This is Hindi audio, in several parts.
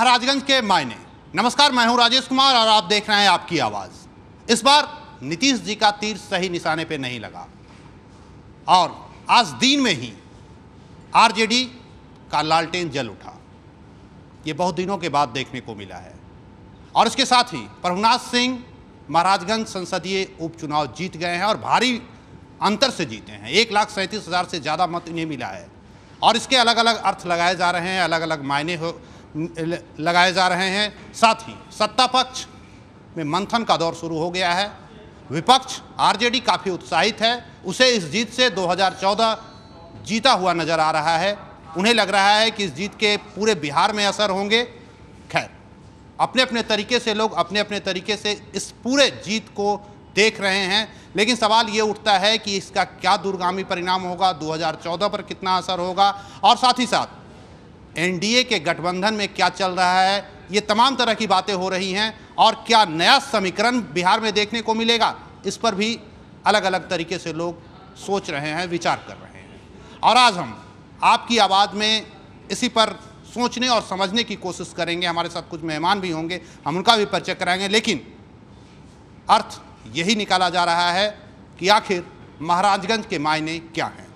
महाराजगंज के मायने नमस्कार मैं हूं राजेश कुमार और आप देख रहे हैं आपकी आवाज़ इस बार नीतीश जी का तीर सही निशाने पे नहीं लगा और आज दिन में ही आरजेडी का लालटेन जल उठा ये बहुत दिनों के बाद देखने को मिला है और इसके साथ ही प्रभुनाथ सिंह महाराजगंज संसदीय उपचुनाव जीत गए हैं और भारी अंतर से जीते हैं एक लाख सैंतीस हज़ार से ज़्यादा मत इन्हें मिला है और इसके अलग अलग अर्थ लगाए जा रहे हैं अलग अलग मायने हो लगाए जा रहे हैं साथ ही सत्ता पक्ष में मंथन का दौर शुरू हो गया है विपक्ष आरजेडी काफ़ी उत्साहित है उसे इस जीत से 2014 जीता हुआ नज़र आ रहा है उन्हें लग रहा है कि इस जीत के पूरे बिहार में असर होंगे खैर अपने अपने तरीके से लोग अपने अपने तरीके से इस पूरे जीत को देख रहे हैं लेकिन सवाल ये उठता है कि इसका क्या दूरगामी परिणाम होगा 2014 पर कितना असर होगा और साथ ही साथ एनडीए के गठबंधन में क्या चल रहा है ये तमाम तरह की बातें हो रही हैं और क्या नया समीकरण बिहार में देखने को मिलेगा इस पर भी अलग अलग तरीके से लोग सोच रहे हैं विचार कर रहे हैं और आज हम आपकी आवाज़ में इसी पर सोचने और समझने की कोशिश करेंगे हमारे साथ कुछ मेहमान भी होंगे हम उनका भी परिचय कराएंगे लेकिन अर्थ यही निकाला जा रहा है कि आखिर महाराजगंज के मायने क्या हैं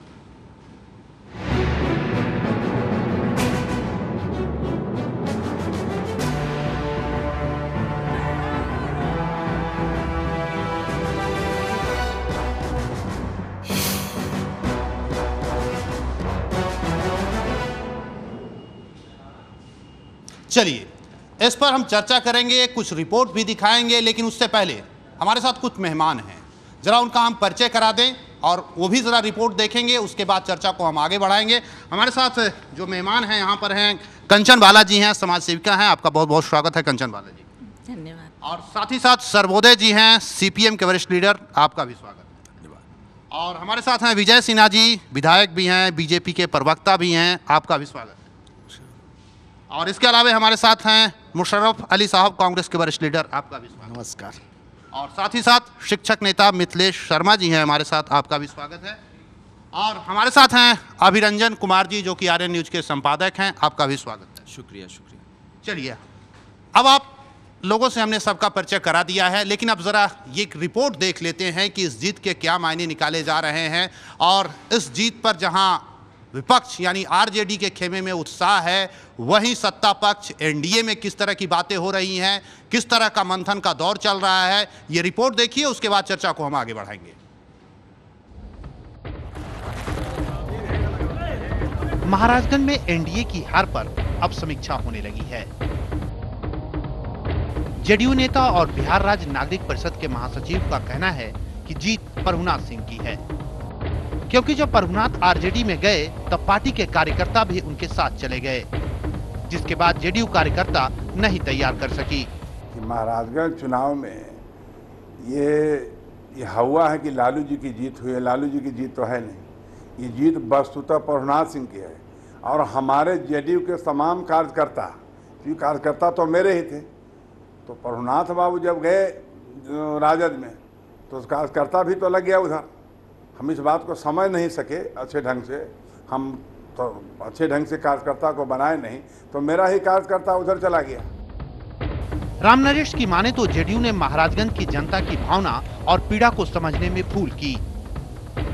चलिए इस पर हम चर्चा करेंगे कुछ रिपोर्ट भी दिखाएंगे लेकिन उससे पहले हमारे साथ कुछ मेहमान हैं ज़रा उनका हम परिचय करा दें और वो भी ज़रा रिपोर्ट देखेंगे उसके बाद चर्चा को हम आगे बढ़ाएंगे हमारे साथ जो मेहमान हैं यहाँ पर हैं कंचन बाला जी हैं समाज सेविका हैं आपका बहुत बहुत स्वागत है कंचन बाला जी धन्यवाद और साथ ही साथ सर्वोदय जी हैं सीपीएम के वरिष्ठ लीडर आपका भी स्वागत धन्यवाद और हमारे साथ हैं विजय सिन्हा जी विधायक भी हैं बीजेपी के प्रवक्ता भी हैं आपका भी स्वागत और इसके अलावा हमारे साथ हैं मुशर्रफ अली साहब कांग्रेस के वरिष्ठ लीडर आपका भी स्वागत नमस्कार और साथ ही साथ शिक्षक नेता मिथिलेश शर्मा जी हैं हमारे साथ आपका भी स्वागत है और हमारे साथ हैं अभिरंजन कुमार जी जो कि आर्यन न्यूज के संपादक हैं आपका भी स्वागत है शुक्रिया शुक्रिया चलिए अब आप लोगों से हमने सबका परिचय करा दिया है लेकिन अब ज़रा ये रिपोर्ट देख लेते हैं कि इस जीत के क्या मायने निकाले जा रहे हैं और इस जीत पर जहां विपक्ष यानी आरजेडी के खेमे में उत्साह है वहीं सत्ता पक्ष एनडीए में किस तरह की बातें हो रही हैं किस तरह का मंथन का दौर चल रहा है ये रिपोर्ट देखिए उसके बाद चर्चा को हम आगे बढ़ाएंगे महाराजगंज में एनडीए की हार पर अब समीक्षा होने लगी है जेडीयू नेता और बिहार राज्य नागरिक परिषद के महासचिव का कहना है कि जीत परुना सिंह की है क्योंकि जब प्रभुनाथ आरजेडी में गए तब पार्टी के कार्यकर्ता भी उनके साथ चले गए जिसके बाद जेडीयू कार्यकर्ता नहीं तैयार कर सकी महाराजगंज चुनाव में ये ये हवा है कि लालू जी की जीत हुई है लालू जी की जीत तो है नहीं ये जीत वस्तुतः प्रभुनाथ सिंह की है और हमारे जेडीयू के तमाम कार्यकर्ता कार्यकर्ता तो मेरे ही थे तो प्रभुनाथ बाबू जब गए राजद में तो कार्यकर्ता भी तो लग गया उधर हम इस बात को समझ नहीं सके अच्छे ढंग से हम तो अच्छे ढंग से कार्यकर्ता को बनाए नहीं तो मेरा ही कार्यकर्ता उधर चला गया राम नरेश की माने तो जेडीयू ने महाराजगंज की जनता की भावना और पीड़ा को समझने में भूल की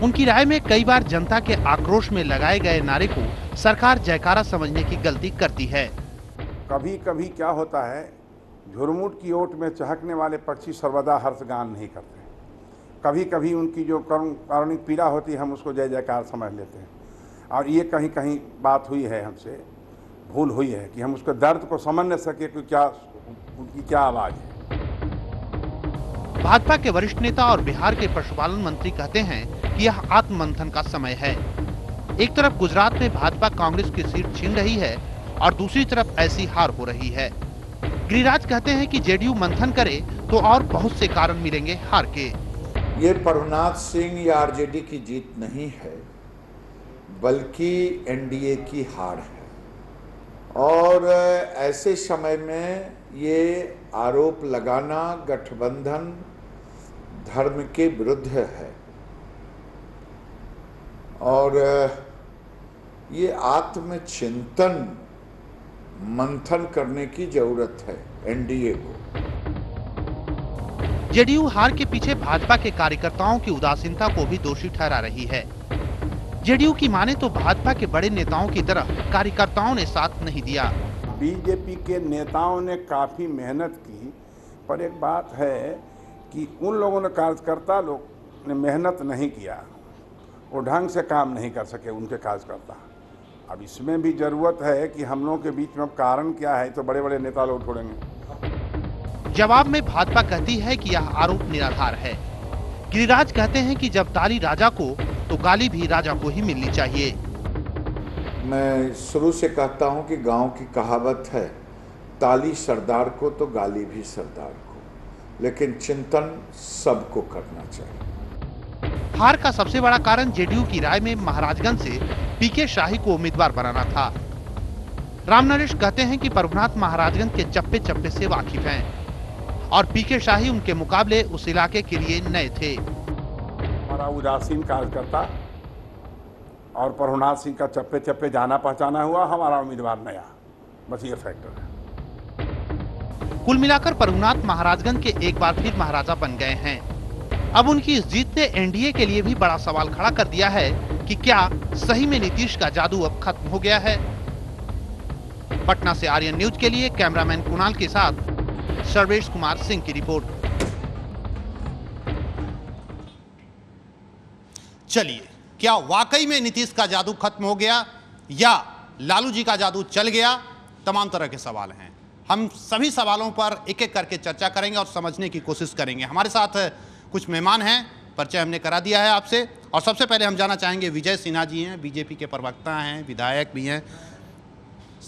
उनकी राय में कई बार जनता के आक्रोश में लगाए गए नारे को सरकार जयकारा समझने की गलती करती है कभी कभी क्या होता है झुरमुट की ओट में चहकने वाले पक्षी सर्वदा हर्ष नहीं करते कभी कभी उनकी जो करुण कारणिक पीड़ा होती है हम उसको जय जयकार समझ लेते हैं और ये कहीं कहीं बात हुई है हमसे भूल हुई है कि हम उसके दर्द को समझ न सके कि क्या उनकी क्या आवाज़ है भाजपा के वरिष्ठ नेता और बिहार के पशुपालन मंत्री कहते हैं कि यह आत्ममंथन का समय है एक तरफ गुजरात में भाजपा कांग्रेस की सीट छीन रही है और दूसरी तरफ ऐसी हार हो रही है गिरिराज कहते हैं कि जेडीयू मंथन करे तो और बहुत से कारण मिलेंगे हार के ये प्रभुनाथ सिंह या आरजेडी की जीत नहीं है बल्कि एनडीए की हार है और ऐसे समय में ये आरोप लगाना गठबंधन धर्म के विरुद्ध है और ये आत्मचिंतन मंथन करने की जरूरत है एनडीए को जेडीयू हार के पीछे भाजपा के कार्यकर्ताओं की उदासीनता को भी दोषी ठहरा रही है जेडीयू की माने तो भाजपा के बड़े नेताओं की तरह कार्यकर्ताओं ने साथ नहीं दिया बीजेपी के नेताओं ने काफी मेहनत की पर एक बात है कि उन लोगों ने कार्यकर्ता लोग ने मेहनत नहीं किया वो ढंग से काम नहीं कर सके उनके कार्यकर्ता अब इसमें भी जरूरत है कि हम लोगों के बीच में कारण क्या है तो बड़े बड़े नेता लोग छोड़ेंगे जवाब में भाजपा कहती है कि यह आरोप निराधार है गिरिराज कहते हैं कि जब ताली राजा को तो गाली भी राजा को ही मिलनी चाहिए मैं शुरू से कहता हूं कि गांव की कहावत है ताली सरदार को तो गाली भी सरदार को लेकिन चिंतन सबको करना चाहिए हार का सबसे बड़ा कारण जेडीयू की राय में महाराजगंज से पीके शाही को उम्मीदवार बनाना था रामनरेश कहते हैं कि प्रभुनाथ महाराजगंज के चप्पे चप्पे से वाकिफ हैं और पीके शाही उनके मुकाबले उस इलाके के लिए नए थे हमारा उदासीन कार्यकर्ता और प्रभुनाथ सिंह का चप्पे चप्पे जाना पहचाना हुआ हमारा उम्मीदवार नया बस ये फैक्टर है कुल मिलाकर प्रभुनाथ महाराजगंज के एक बार फिर महाराजा बन गए हैं अब उनकी इस जीत ने एनडीए के लिए भी बड़ा सवाल खड़ा कर दिया है कि क्या सही में नीतीश का जादू अब खत्म हो गया है पटना से आर्यन न्यूज के लिए कैमरामैन कुणाल के साथ सर्वेश कुमार सिंह की रिपोर्ट चलिए क्या वाकई में नीतीश का जादू खत्म हो गया या लालू जी का जादू चल गया तमाम तरह के सवाल हैं हम सभी सवालों पर एक एक करके चर्चा करेंगे और समझने की कोशिश करेंगे हमारे साथ कुछ मेहमान हैं परिचय हमने करा दिया है आपसे और सबसे पहले हम जाना चाहेंगे विजय सिन्हा जी हैं बीजेपी के प्रवक्ता हैं विधायक भी हैं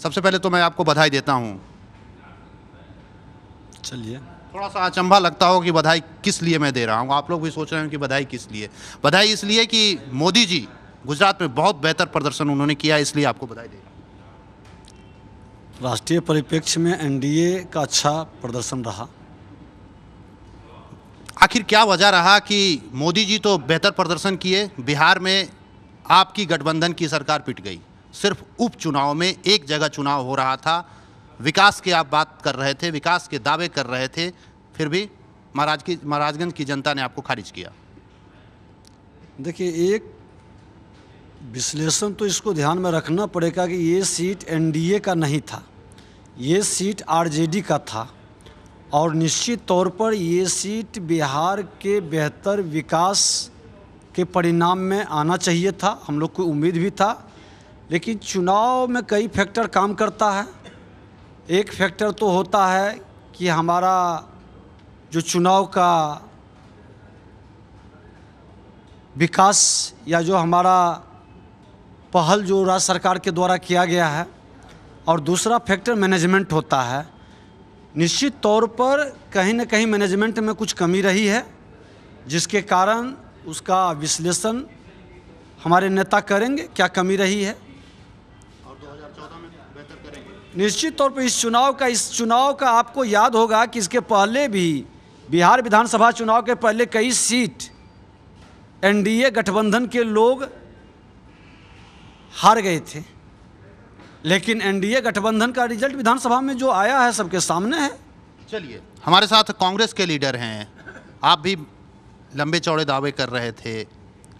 सबसे पहले तो मैं आपको बधाई देता हूँ चलिए थोड़ा सा अचंभा लगता हो कि बधाई किस लिए मैं दे रहा हूँ आप लोग भी सोच रहे हैं कि बधाई किस लिए बधाई इसलिए कि मोदी जी गुजरात में बहुत बेहतर प्रदर्शन उन्होंने किया इसलिए आपको बधाई दे राष्ट्रीय परिप्रेक्ष्य में एनडीए का अच्छा प्रदर्शन रहा आखिर क्या वजह रहा कि मोदी जी तो बेहतर प्रदर्शन किए बिहार में आपकी गठबंधन की सरकार पिट गई सिर्फ उपचुनाव में एक जगह चुनाव हो रहा था विकास की आप बात कर रहे थे विकास के दावे कर रहे थे फिर भी महाराज की महाराजगंज की जनता ने आपको खारिज किया देखिए एक विश्लेषण तो इसको ध्यान में रखना पड़ेगा कि ये सीट एनडीए का नहीं था ये सीट आरजेडी का था और निश्चित तौर पर ये सीट बिहार के बेहतर विकास के परिणाम में आना चाहिए था हम लोग को उम्मीद भी था लेकिन चुनाव में कई फैक्टर काम करता है एक फैक्टर तो होता है कि हमारा जो चुनाव का विकास या जो हमारा पहल जो राज्य सरकार के द्वारा किया गया है और दूसरा फैक्टर मैनेजमेंट होता है निश्चित तौर पर कहीं ना कहीं मैनेजमेंट में कुछ कमी रही है जिसके कारण उसका विश्लेषण हमारे नेता करेंगे क्या कमी रही है निश्चित तौर पर इस चुनाव का इस चुनाव का आपको याद होगा कि इसके पहले भी बिहार विधानसभा चुनाव के पहले कई सीट एनडीए गठबंधन के लोग हार गए थे लेकिन एनडीए गठबंधन का रिजल्ट विधानसभा में जो आया है सबके सामने है चलिए हमारे साथ कांग्रेस के लीडर हैं आप भी लंबे चौड़े दावे कर रहे थे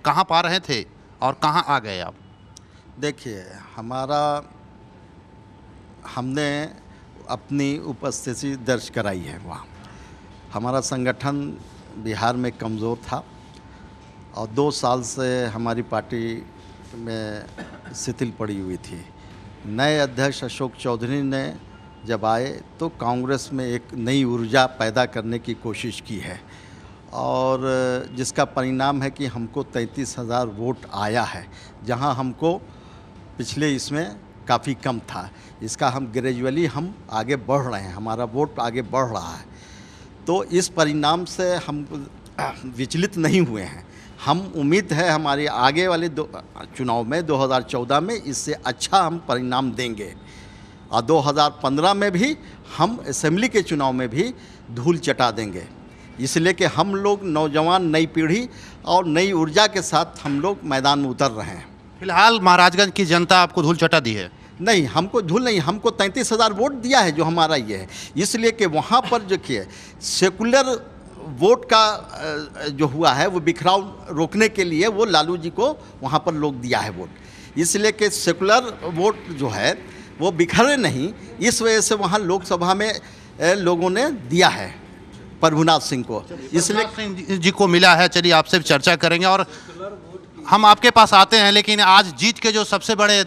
कहाँ पा रहे थे और कहाँ आ गए आप देखिए हमारा हमने अपनी उपस्थिति दर्ज कराई है वहाँ हमारा संगठन बिहार में कमज़ोर था और दो साल से हमारी पार्टी में शिथिल पड़ी हुई थी नए अध्यक्ष अशोक चौधरी ने जब आए तो कांग्रेस में एक नई ऊर्जा पैदा करने की कोशिश की है और जिसका परिणाम है कि हमको तैंतीस हज़ार वोट आया है जहां हमको पिछले इसमें काफ़ी कम था इसका हम ग्रेजुअली हम आगे बढ़ रहे हैं हमारा वोट आगे बढ़ रहा है तो इस परिणाम से हम विचलित नहीं हुए हैं हम उम्मीद है हमारे आगे वाले दो चुनाव में 2014 में इससे अच्छा हम परिणाम देंगे और 2015 में भी हम असेंबली के चुनाव में भी धूल चटा देंगे इसलिए कि हम लोग नौजवान नई पीढ़ी और नई ऊर्जा के साथ हम लोग मैदान में उतर रहे हैं फिलहाल महाराजगंज की जनता आपको धूल चटा दी है नहीं हमको झूल नहीं हमको तैंतीस हज़ार वोट दिया है जो हमारा ये है इसलिए कि वहाँ पर जो कि सेकुलर वोट का जो हुआ है वो बिखराव रोकने के लिए वो लालू जी को वहाँ पर लोग दिया है वोट इसलिए कि सेकुलर वोट जो है वो बिखरे नहीं इस वजह से वहाँ लोकसभा में लोगों ने दिया है प्रभुनाथ सिंह को इसलिए सिंह जी को मिला है चलिए आपसे चर्चा करेंगे और हम आपके पास आते हैं लेकिन आज जीत के जो सबसे बड़े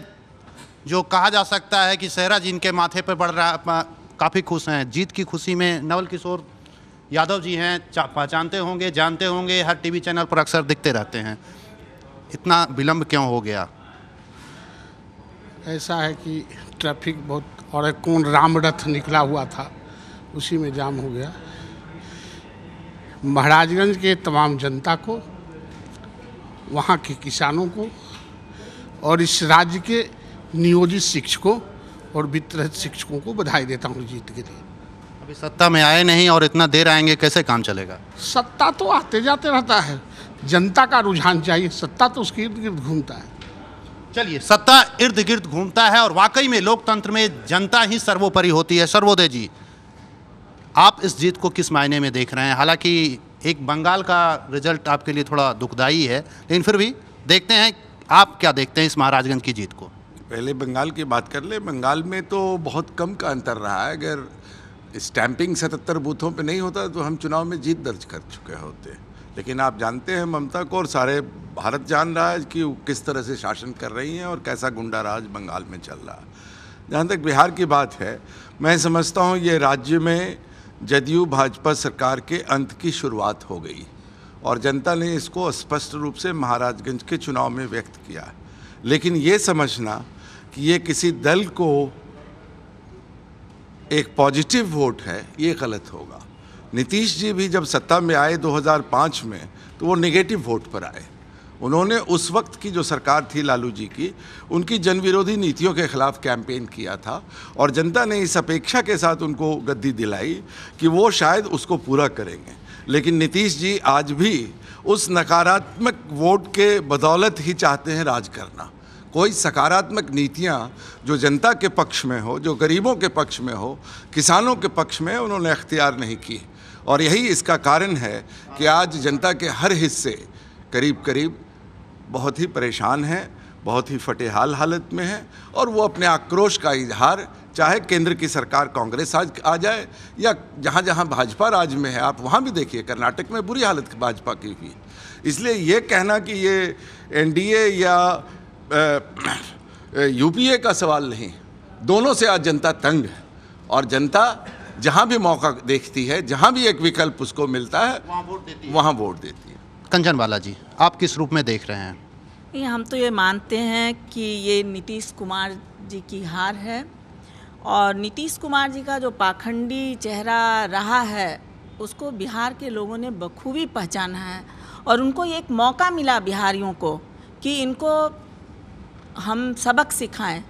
जो कहा जा सकता है कि सहरा जी इनके माथे पर बढ़ रहा काफ़ी खुश हैं जीत की खुशी में नवल किशोर यादव जी हैं पहचानते होंगे जानते होंगे हर टीवी चैनल पर अक्सर दिखते रहते हैं इतना विलम्ब क्यों हो गया ऐसा है कि ट्रैफिक बहुत और एक कौन रामरथ निकला हुआ था उसी में जाम हो गया महाराजगंज के तमाम जनता को वहाँ के किसानों को और इस राज्य के नियोजित शिक्षकों और वितरित शिक्षकों को बधाई देता हूँ जीत के लिए अभी सत्ता में आए नहीं और इतना देर आएंगे कैसे काम चलेगा सत्ता तो आते जाते रहता है जनता का रुझान चाहिए सत्ता तो उसके इर्द गिर्द घूमता है चलिए सत्ता इर्द गिर्द घूमता है और वाकई में लोकतंत्र में जनता ही सर्वोपरि होती है सर्वोदय जी आप इस जीत को किस मायने में देख रहे हैं हालांकि एक बंगाल का रिजल्ट आपके लिए थोड़ा दुखदाई है लेकिन फिर भी देखते हैं आप क्या देखते हैं इस महाराजगंज की जीत को पहले बंगाल की बात कर ले बंगाल में तो बहुत कम का अंतर रहा है अगर स्टैंपिंग सतहत्तर बूथों पे नहीं होता तो हम चुनाव में जीत दर्ज कर चुके होते लेकिन आप जानते हैं ममता को और सारे भारत जान रहा है कि किस तरह से शासन कर रही हैं और कैसा गुंडा राज बंगाल में चल रहा है जहाँ तक बिहार की बात है मैं समझता हूँ ये राज्य में जदयू भाजपा सरकार के अंत की शुरुआत हो गई और जनता ने इसको स्पष्ट रूप से महाराजगंज के चुनाव में व्यक्त किया लेकिन ये समझना कि ये किसी दल को एक पॉजिटिव वोट है ये गलत होगा नीतीश जी भी जब सत्ता में आए 2005 में तो वो नेगेटिव वोट पर आए उन्होंने उस वक्त की जो सरकार थी लालू जी की उनकी जन विरोधी नीतियों के खिलाफ कैंपेन किया था और जनता ने इस अपेक्षा के साथ उनको गद्दी दिलाई कि वो शायद उसको पूरा करेंगे लेकिन नीतीश जी आज भी उस नकारात्मक वोट के बदौलत ही चाहते हैं राज करना कोई सकारात्मक नीतियां जो जनता के पक्ष में हो जो गरीबों के पक्ष में हो किसानों के पक्ष में उन्होंने अख्तियार नहीं की और यही इसका कारण है कि आज जनता के हर हिस्से करीब करीब बहुत ही परेशान हैं बहुत ही फटेहाल हालत में हैं और वो अपने आक्रोश का इजहार चाहे केंद्र की सरकार कांग्रेस आज आ जाए या जहाँ जहाँ भाजपा राज में है आप वहाँ भी देखिए कर्नाटक में बुरी हालत भाजपा की हुई इसलिए ये कहना कि ये एनडीए या यूपीए का सवाल नहीं दोनों से आज जनता तंग है और जनता जहाँ भी मौका देखती है जहाँ भी एक विकल्प उसको मिलता है वहाँ वोट देती है कंचन बालाजी आप किस रूप में देख रहे हैं ये हम तो ये मानते हैं कि ये नीतीश कुमार जी की हार है और नीतीश कुमार जी का जो पाखंडी चेहरा रहा है उसको बिहार के लोगों ने बखूबी पहचाना है और उनको ये एक मौका मिला बिहारियों को कि इनको हम सबक सिखाएं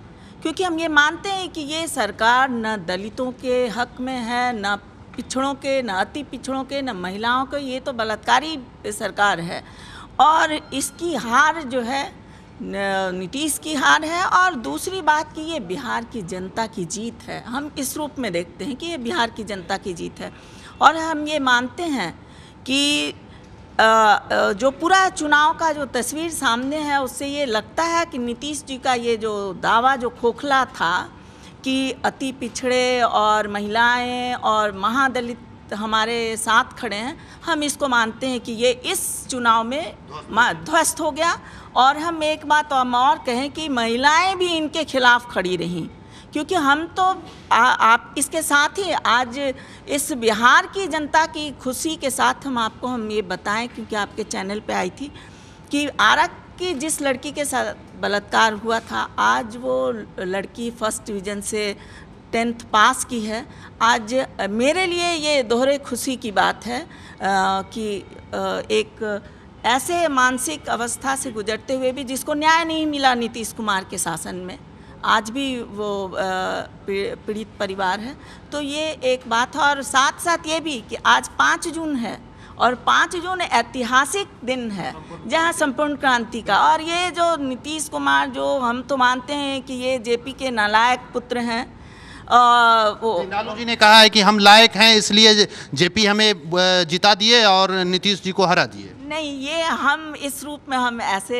क्योंकि हम ये मानते हैं कि ये सरकार न दलितों के हक में है न पिछड़ों के न अति पिछड़ों के न महिलाओं के ये तो बलात्कारी सरकार है और इसकी हार जो है नीतीश की हार है और दूसरी बात कि ये बिहार की जनता की जीत है हम इस रूप में देखते हैं कि ये बिहार की जनता की जीत है और हम ये मानते हैं कि जो पूरा चुनाव का जो तस्वीर सामने है उससे ये लगता है कि नीतीश जी का ये जो दावा जो खोखला था कि अति पिछड़े और महिलाएं और महादलित तो हमारे साथ खड़े हैं हम इसको मानते हैं कि ये इस चुनाव में ध्वस्त हो गया और हम एक बात हम और कहें कि महिलाएं भी इनके खिलाफ खड़ी रहीं क्योंकि हम तो आ, आप इसके साथ ही आज इस बिहार की जनता की खुशी के साथ हम आपको हम ये बताएं क्योंकि आपके चैनल पे आई थी कि आरक की जिस लड़की के साथ बलात्कार हुआ था आज वो लड़की फर्स्ट डिवीज़न से टेंथ पास की है आज मेरे लिए ये दोहरे खुशी की बात है आ, कि आ, एक ऐसे मानसिक अवस्था से गुजरते हुए भी जिसको न्याय नहीं मिला नीतीश कुमार के शासन में आज भी वो पीड़ित परिवार है तो ये एक बात है और साथ साथ ये भी कि आज पाँच जून है और पाँच जून ऐतिहासिक दिन है जहाँ संपूर्ण क्रांति का और ये जो नीतीश कुमार जो हम तो मानते हैं कि ये जेपी के नालायक पुत्र हैं लालू जी ने कहा है कि हम लायक हैं इसलिए जेपी हमें जिता दिए और नीतीश जी को हरा दिए नहीं ये हम इस रूप में हम ऐसे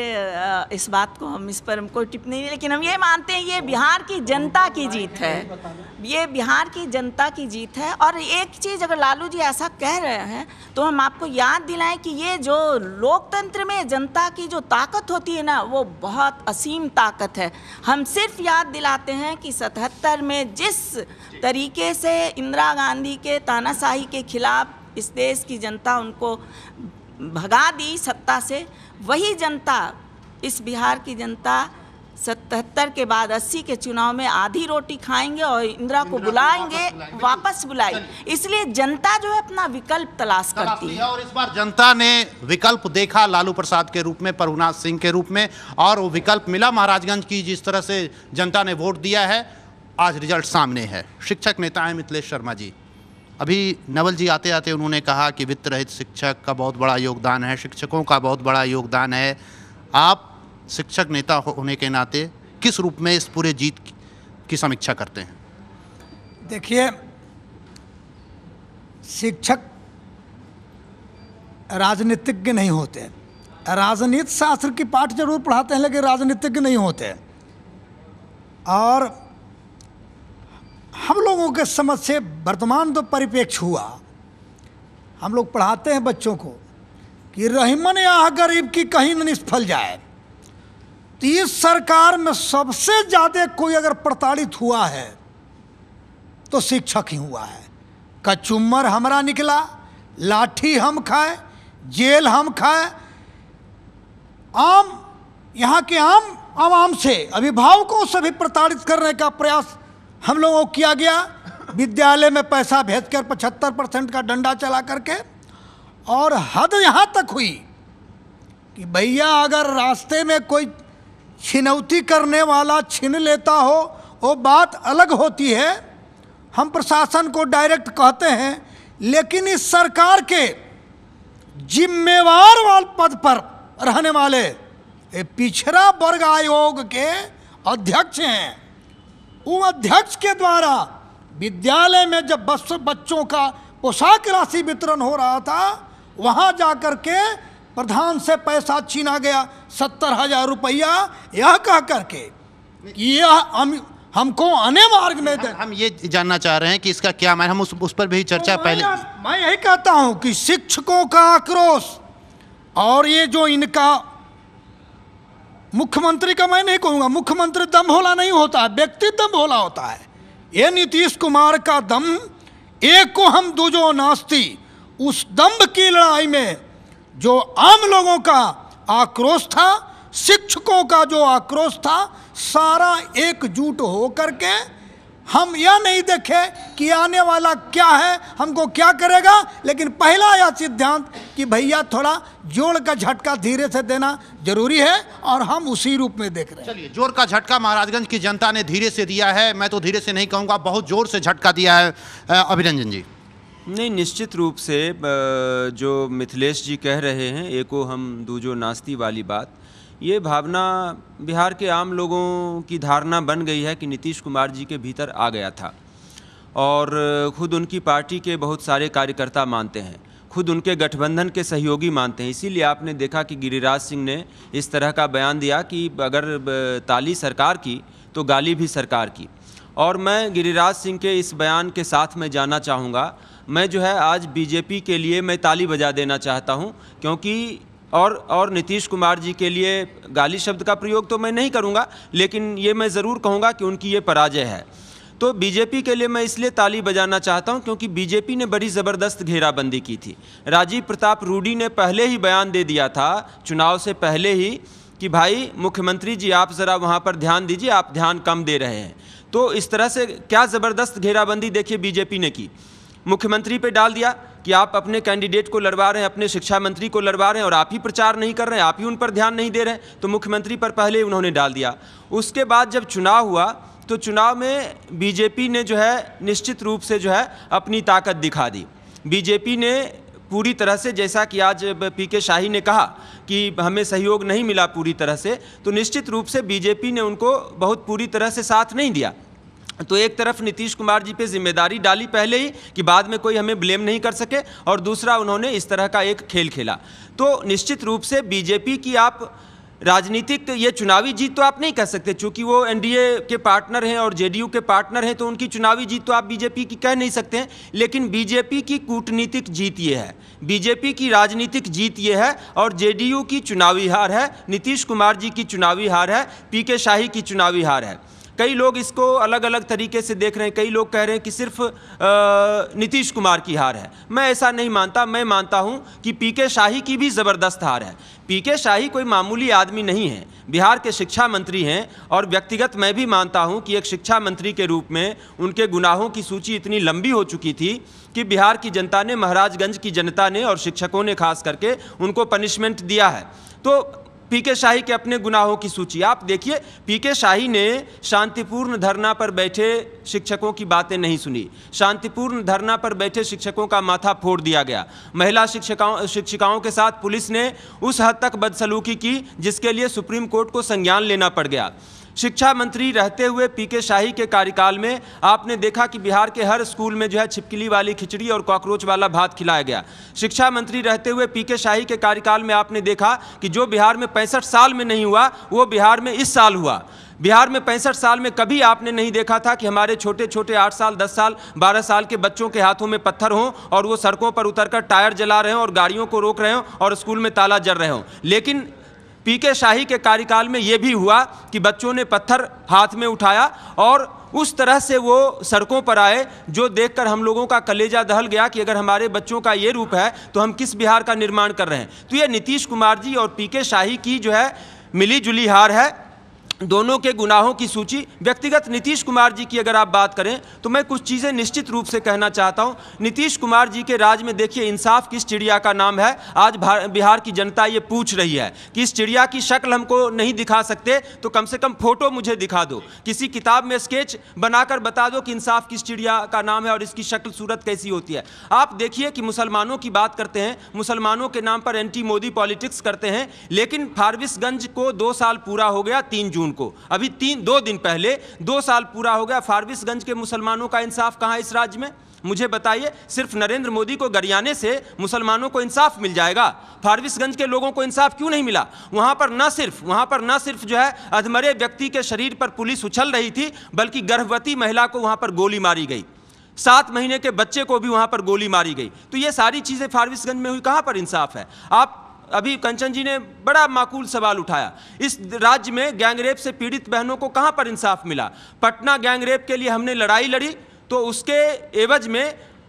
इस बात को हम इस पर हम कोई टिप्पणी नहीं लेकिन हम ये मानते हैं ये बिहार की जनता की जीत है ये बिहार की जनता की जीत है और एक चीज़ अगर लालू जी ऐसा कह रहे हैं तो हम आपको याद दिलाएं कि ये जो लोकतंत्र में जनता की जो ताकत होती है ना वो बहुत असीम ताकत है हम सिर्फ याद दिलाते हैं कि सतहत्तर में जिस तरीके से इंदिरा गांधी के तानाशाही के खिलाफ इस देश की जनता उनको भगा दी सत्ता से वही जनता इस बिहार की जनता सतहत्तर के बाद अस्सी के चुनाव में आधी रोटी खाएंगे और इंदिरा को बुलाएंगे वापस बुलाई इसलिए जनता जो है अपना विकल्प तलाश करती है और इस बार जनता ने विकल्प देखा लालू प्रसाद के रूप में प्रभुनाथ सिंह के रूप में और वो विकल्प मिला महाराजगंज की जिस तरह से जनता ने वोट दिया है आज रिजल्ट सामने है शिक्षक नेता है मिथिलेश शर्मा जी अभी नवल जी आते आते उन्होंने कहा कि वित्त रहित शिक्षक का बहुत बड़ा योगदान है शिक्षकों का बहुत बड़ा योगदान है आप शिक्षक नेता होने के नाते किस रूप में इस पूरे जीत की समीक्षा करते हैं देखिए शिक्षक राजनीतिज्ञ नहीं होते राजनीति शास्त्र की पाठ जरूर पढ़ाते हैं लेकिन राजनीतिज्ञ नहीं होते और हम लोगों के समझ से वर्तमान तो परिप्रेक्ष्य हुआ हम लोग पढ़ाते हैं बच्चों को कि रहीमन या गरीब की कहीं न निष्फल जाए तो इस सरकार में सबसे ज़्यादा कोई अगर प्रताड़ित हुआ है तो शिक्षक ही हुआ है कचुम्बर हमारा निकला लाठी हम खाए जेल हम खाए आम यहाँ के आम आवाम से अभिभावकों से भी प्रताड़ित करने का प्रयास हम लोगों को किया गया विद्यालय में पैसा भेजकर 75 परसेंट का डंडा चला करके और हद यहाँ तक हुई कि भैया अगर रास्ते में कोई छिनौती करने वाला छीन लेता हो वो बात अलग होती है हम प्रशासन को डायरेक्ट कहते हैं लेकिन इस सरकार के जिम्मेवार वाल पद पर रहने वाले पिछड़ा वर्ग आयोग के अध्यक्ष हैं उन अध्यक्ष के द्वारा विद्यालय में जब बस बच्चों का पोशाक राशि वितरण हो रहा था वहां जा कर के प्रधान से पैसा छीना गया सत्तर हजार रुपया यह कह करके यह हम हमको अन्य मार्ग में हम, हम ये जानना चाह रहे हैं कि इसका क्या मैं हम उस, उस पर भी चर्चा तो पहले मैं यही कहता हूं कि शिक्षकों का आक्रोश और ये जो इनका मुख्यमंत्री का मैं नहीं कहूँगा मुख्यमंत्री दम भोला नहीं होता है व्यक्ति दम भोला होता है ये नीतीश कुमार का दम एक को हम दूजो नास्ती उस दम्भ की लड़ाई में जो आम लोगों का आक्रोश था शिक्षकों का जो आक्रोश था सारा एकजुट होकर के हम यह नहीं देखे कि आने वाला क्या है हमको क्या करेगा लेकिन पहला यह सिद्धांत कि भैया थोड़ा जोड़ का झटका धीरे से देना जरूरी है और हम उसी रूप में देख रहे हैं चलिए जोर का झटका महाराजगंज की जनता ने धीरे से दिया है मैं तो धीरे से नहीं कहूँगा बहुत जोर से झटका दिया है अभिनंदन जी नहीं निश्चित रूप से जो मिथिलेश जी कह रहे हैं एको हम दूजो नास्ती वाली बात ये भावना बिहार के आम लोगों की धारणा बन गई है कि नीतीश कुमार जी के भीतर आ गया था और खुद उनकी पार्टी के बहुत सारे कार्यकर्ता मानते हैं खुद उनके गठबंधन के सहयोगी मानते हैं इसीलिए आपने देखा कि गिरिराज सिंह ने इस तरह का बयान दिया कि अगर ताली सरकार की तो गाली भी सरकार की और मैं गिरिराज सिंह के इस बयान के साथ में जाना चाहूँगा मैं जो है आज बीजेपी के लिए मैं ताली बजा देना चाहता हूँ क्योंकि और और नीतीश कुमार जी के लिए गाली शब्द का प्रयोग तो मैं नहीं करूँगा लेकिन ये मैं ज़रूर कहूँगा कि उनकी ये पराजय है तो बीजेपी के लिए मैं इसलिए ताली बजाना चाहता हूं क्योंकि बीजेपी ने बड़ी ज़बरदस्त घेराबंदी की थी राजीव प्रताप रूडी ने पहले ही बयान दे दिया था चुनाव से पहले ही कि भाई मुख्यमंत्री जी आप ज़रा वहाँ पर ध्यान दीजिए आप ध्यान कम दे रहे हैं तो इस तरह से क्या ज़बरदस्त घेराबंदी देखिए बीजेपी ने की मुख्यमंत्री पे डाल दिया कि आप अपने कैंडिडेट को लड़वा रहे हैं अपने शिक्षा मंत्री को लड़वा रहे हैं और आप ही प्रचार नहीं कर रहे हैं आप ही उन पर ध्यान नहीं दे रहे हैं तो मुख्यमंत्री पर पहले उन्होंने डाल दिया उसके बाद जब चुनाव हुआ तो चुनाव में बीजेपी ने जो है निश्चित रूप से जो है अपनी ताकत दिखा दी बीजेपी ने पूरी तरह से जैसा कि आज पी के शाही ने कहा कि हमें सहयोग नहीं मिला पूरी तरह से तो निश्चित रूप से बीजेपी ने उनको बहुत पूरी तरह से साथ नहीं दिया तो एक तरफ नीतीश कुमार जी पे जिम्मेदारी डाली पहले ही कि बाद में कोई हमें ब्लेम नहीं कर सके और दूसरा उन्होंने इस तरह का एक खेल खेला तो निश्चित रूप से बीजेपी की आप राजनीतिक ये चुनावी जीत तो आप नहीं कह सकते चूँकि वो एनडीए के पार्टनर हैं और जेडीयू के पार्टनर हैं तो उनकी चुनावी जीत तो आप बीजेपी की कह नहीं सकते हैं लेकिन बीजेपी की कूटनीतिक जीत ये है बीजेपी की राजनीतिक जीत ये है और जेडीयू की चुनावी हार है नीतीश कुमार जी की चुनावी हार है पी के शाही की चुनावी हार है कई लोग इसको अलग अलग तरीके से देख रहे हैं कई लोग कह रहे हैं कि सिर्फ नीतीश कुमार की हार है मैं ऐसा नहीं मानता मैं मानता हूँ कि पी के शाही की भी ज़बरदस्त हार है पी के शाही कोई मामूली आदमी नहीं है बिहार के शिक्षा मंत्री हैं और व्यक्तिगत मैं भी मानता हूं कि एक शिक्षा मंत्री के रूप में उनके गुनाहों की सूची इतनी लंबी हो चुकी थी कि बिहार की जनता ने महाराजगंज की जनता ने और शिक्षकों ने खास करके उनको पनिशमेंट दिया है तो पी के शाही के अपने गुनाहों की सूची आप देखिए पी के शाही ने शांतिपूर्ण धरना पर बैठे शिक्षकों की बातें नहीं सुनी शांतिपूर्ण धरना पर बैठे शिक्षकों का माथा फोड़ दिया गया महिला शिक्षिकाओं शिक्षिकाओं के साथ पुलिस ने उस हद तक बदसलूकी की जिसके लिए सुप्रीम कोर्ट को संज्ञान लेना पड़ गया शिक्षा मंत्री रहते हुए पीके शाही के कार्यकाल में आपने देखा कि बिहार के हर स्कूल में जो है छिपकली वाली खिचड़ी और कॉकरोच वाला भात खिलाया गया शिक्षा मंत्री रहते हुए पीके शाही के कार्यकाल में आपने देखा कि जो बिहार में पैंसठ साल में नहीं हुआ वो बिहार में इस साल हुआ बिहार में पैंसठ साल में कभी आपने नहीं देखा था कि हमारे छोटे छोटे आठ साल दस साल बारह साल के बच्चों के हाथों में पत्थर हों और वो सड़कों पर उतरकर टायर जला रहे हों और गाड़ियों को रोक रहे हों और स्कूल में ताला जड़ रहे हों लेकिन पी के शाही के कार्यकाल में ये भी हुआ कि बच्चों ने पत्थर हाथ में उठाया और उस तरह से वो सड़कों पर आए जो देखकर हम लोगों का कलेजा दहल गया कि अगर हमारे बच्चों का ये रूप है तो हम किस बिहार का निर्माण कर रहे हैं तो ये नीतीश कुमार जी और पी के शाही की जो है मिली जुली हार है दोनों के गुनाहों की सूची व्यक्तिगत नीतीश कुमार जी की अगर आप बात करें तो मैं कुछ चीज़ें निश्चित रूप से कहना चाहता हूं नीतीश कुमार जी के राज में देखिए इंसाफ किस चिड़िया का नाम है आज बिहार की जनता ये पूछ रही है कि इस चिड़िया की शक्ल हमको नहीं दिखा सकते तो कम से कम फोटो मुझे दिखा दो किसी किताब में स्केच बनाकर बता दो कि इंसाफ किस चिड़िया का नाम है और इसकी शक्ल सूरत कैसी होती है आप देखिए कि मुसलमानों की बात करते हैं मुसलमानों के नाम पर एंटी मोदी पॉलिटिक्स करते हैं लेकिन फारबिसगंज को दो साल पूरा हो गया तीन जून को अभी तीन दो दिन पहले दो साल पूरा हो गया फारबिसगंज के मुसलमानों का इंसाफ कहाँ इस राज्य में मुझे बताइए सिर्फ नरेंद्र मोदी को गरियाने से मुसलमानों को इंसाफ मिल जाएगा फारबिसगंज के लोगों को इंसाफ क्यों नहीं मिला वहाँ पर ना सिर्फ वहाँ पर ना सिर्फ जो है अधमरे व्यक्ति के शरीर पर पुलिस उछल रही थी बल्कि गर्भवती महिला को वहाँ पर गोली मारी गई सात महीने के बच्चे को भी वहाँ पर गोली मारी गई तो ये सारी चीज़ें फारबिसगंज में हुई कहाँ पर इंसाफ है आप अभी कंचन जी ने बड़ा माकूल सवाल उठाया इस राज्य में गैंगरेप से पीड़ित बहनों को कहाँ पर इंसाफ मिला पटना गैंगरेप के लिए हमने लड़ाई लड़ी तो उसके एवज में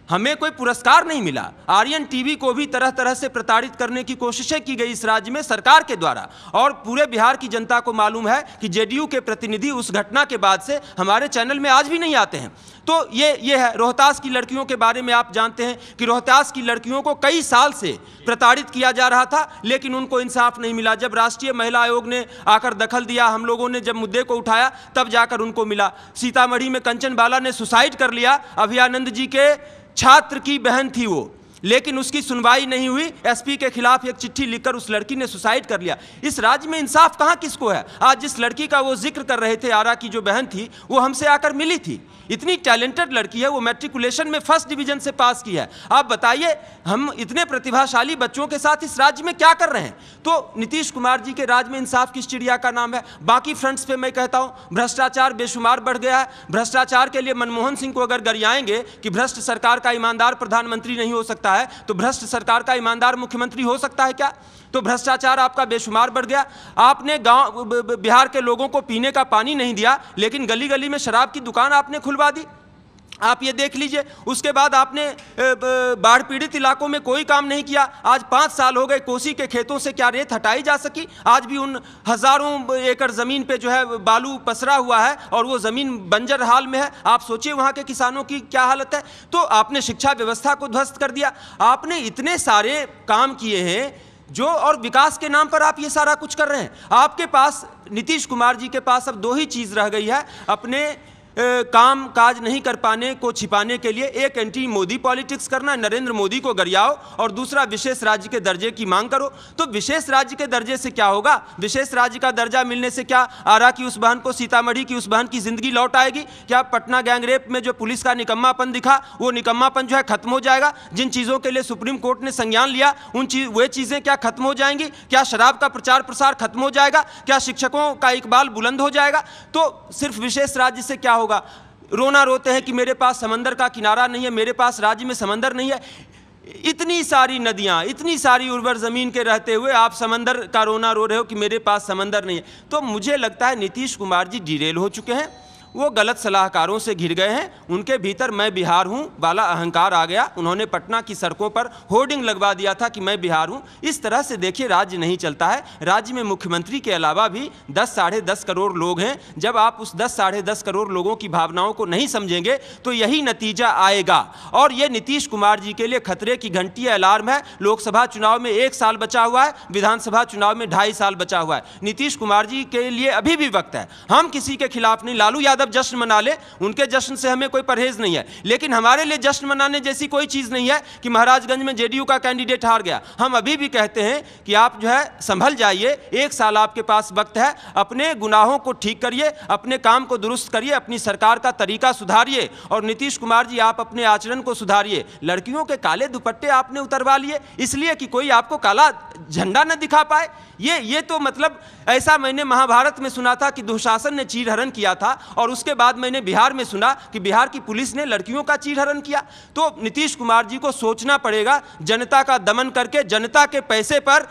हमें कोई पुरस्कार नहीं मिला आर्यन टीवी को भी तरह तरह से प्रताड़ित करने की कोशिशें की गई इस राज्य में सरकार के द्वारा और पूरे बिहार की जनता को मालूम है कि जेडीयू के प्रतिनिधि उस घटना के बाद से हमारे चैनल में आज भी नहीं आते हैं तो ये ये है रोहतास की लड़कियों के बारे में आप जानते हैं कि रोहतास की लड़कियों को कई साल से प्रताड़ित किया जा रहा था लेकिन उनको इंसाफ नहीं मिला जब राष्ट्रीय महिला आयोग ने आकर दखल दिया हम लोगों ने जब मुद्दे को उठाया तब जाकर उनको मिला सीतामढ़ी में कंचन बाला ने सुसाइड कर लिया अभियानंद जी के छात्र की बहन थी वो लेकिन उसकी सुनवाई नहीं हुई एसपी के खिलाफ एक चिट्ठी लिखकर उस लड़की ने सुसाइड कर लिया इस राज्य में इंसाफ कहाँ किसको है आज जिस लड़की का वो जिक्र कर रहे थे आरा की जो बहन थी वो हमसे आकर मिली थी इतनी टैलेंटेड लड़की है वो मेट्रिकुलेशन में फर्स्ट डिवीजन से पास की है आप बताइए हम इतने प्रतिभाशाली बच्चों के साथ इस राज्य में क्या कर रहे हैं तो नीतीश कुमार जी के राज्य में इंसाफ किस चिड़िया का नाम है बाकी फ्रंट्स पे मैं कहता हूँ भ्रष्टाचार बेशुमार बढ़ गया है भ्रष्टाचार के लिए मनमोहन सिंह को अगर गरियाएंगे कि भ्रष्ट सरकार का ईमानदार प्रधानमंत्री नहीं हो सकता है तो भ्रष्ट सरकार का ईमानदार मुख्यमंत्री हो सकता है क्या तो भ्रष्टाचार आपका बेशुमार बढ़ गया आपने गांव बिहार के लोगों को पीने का पानी नहीं दिया लेकिन गली गली में शराब की दुकान आपने खुलवा गिरवा दी आप ये देख लीजिए उसके बाद आपने बाढ़ पीड़ित इलाकों में कोई काम नहीं किया आज पाँच साल हो गए कोसी के खेतों से क्या रेत हटाई जा सकी आज भी उन हज़ारों एकड़ ज़मीन पे जो है बालू पसरा हुआ है और वो ज़मीन बंजर हाल में है आप सोचिए वहाँ के किसानों की क्या हालत है तो आपने शिक्षा व्यवस्था को ध्वस्त कर दिया आपने इतने सारे काम किए हैं जो और विकास के नाम पर आप ये सारा कुछ कर रहे हैं आपके पास नीतीश कुमार जी के पास अब दो ही चीज़ रह गई है अपने काम काज नहीं कर पाने को छिपाने के लिए एक एंटी मोदी पॉलिटिक्स करना नरेंद्र मोदी को गरियाओ और दूसरा विशेष राज्य के दर्जे की मांग करो तो विशेष राज्य के दर्जे से क्या होगा विशेष राज्य का दर्जा मिलने से क्या आरा की उस बहन को सीतामढ़ी की उस बहन की जिंदगी लौट आएगी क्या पटना गैंगरेप में जो पुलिस का निकम्मापन दिखा वो निकम्मापन जो है खत्म हो जाएगा जिन चीज़ों के लिए सुप्रीम कोर्ट ने संज्ञान लिया उन चीज वे चीज़ें क्या खत्म हो जाएंगी क्या शराब का प्रचार प्रसार खत्म हो जाएगा क्या शिक्षकों का इकबाल बुलंद हो जाएगा तो सिर्फ विशेष राज्य से क्या होगा रोना रोते हैं कि मेरे पास समंदर का किनारा नहीं है मेरे पास राज्य में समंदर नहीं है इतनी सारी नदियाँ इतनी सारी उर्वर ज़मीन के रहते हुए आप समंदर का रोना रो रहे हो कि मेरे पास समंदर नहीं है तो मुझे लगता है नीतीश कुमार जी डिरेल हो चुके हैं वो गलत सलाहकारों से घिर गए हैं उनके भीतर मैं बिहार हूँ वाला अहंकार आ गया उन्होंने पटना की सड़कों पर होर्डिंग लगवा दिया था कि मैं बिहार हूँ इस तरह से देखिए राज्य नहीं चलता है राज्य में मुख्यमंत्री के अलावा भी दस साढ़े दस करोड़ लोग हैं जब आप उस दस साढ़े दस करोड़ लोगों की भावनाओं को नहीं समझेंगे तो यही नतीजा आएगा और ये नीतीश कुमार जी के लिए खतरे की घंटी अलार्म है लोकसभा चुनाव में एक साल बचा हुआ है विधानसभा चुनाव में ढाई साल बचा हुआ है नीतीश कुमार जी के लिए अभी भी वक्त है हम किसी के खिलाफ नहीं लालू यादव अदब जश्न मना ले उनके जश्न से हमें कोई परहेज नहीं है लेकिन हमारे लिए जश्न मनाने जैसी कोई चीज़ नहीं है कि महाराजगंज में जेडीयू का कैंडिडेट हार गया हम अभी भी कहते हैं कि आप जो है संभल जाइए एक साल आपके पास वक्त है अपने गुनाहों को ठीक करिए अपने काम को दुरुस्त करिए अपनी सरकार का तरीका सुधारिए और नीतीश कुमार जी आप अपने आचरण को सुधारिए लड़कियों के काले दुपट्टे आपने उतरवा लिए इसलिए कि कोई आपको काला झंडा न दिखा पाए ये ये तो मतलब ऐसा मैंने महाभारत में सुना था कि दुशासन ने चीरहरण किया था और और उसके बाद मैंने बिहार में सुना कि बिहार की पुलिस ने लड़कियों का चीरहरण किया तो नीतीश कुमार जी को सोचना पड़ेगा जनता का दमन करके जनता के पैसे पर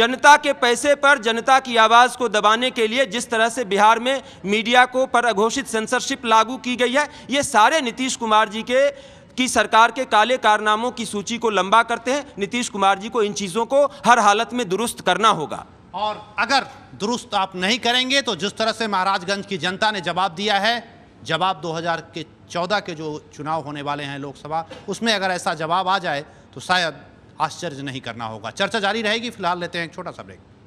जनता के पैसे पर जनता की आवाज़ को दबाने के लिए जिस तरह से बिहार में मीडिया को पर अघोषित सेंसरशिप लागू की गई है ये सारे नीतीश कुमार जी के की सरकार के काले कारनामों की सूची को लंबा करते हैं नीतीश कुमार जी को इन चीज़ों को हर हालत में दुरुस्त करना होगा और अगर दुरुस्त आप नहीं करेंगे तो जिस तरह से महाराजगंज की जनता ने जवाब दिया है जवाब 2000 के चौदह के जो चुनाव होने वाले हैं लोकसभा उसमें अगर ऐसा जवाब आ जाए तो शायद आश्चर्य नहीं करना होगा चर्चा जारी रहेगी फिलहाल लेते हैं एक छोटा सा ब्रेक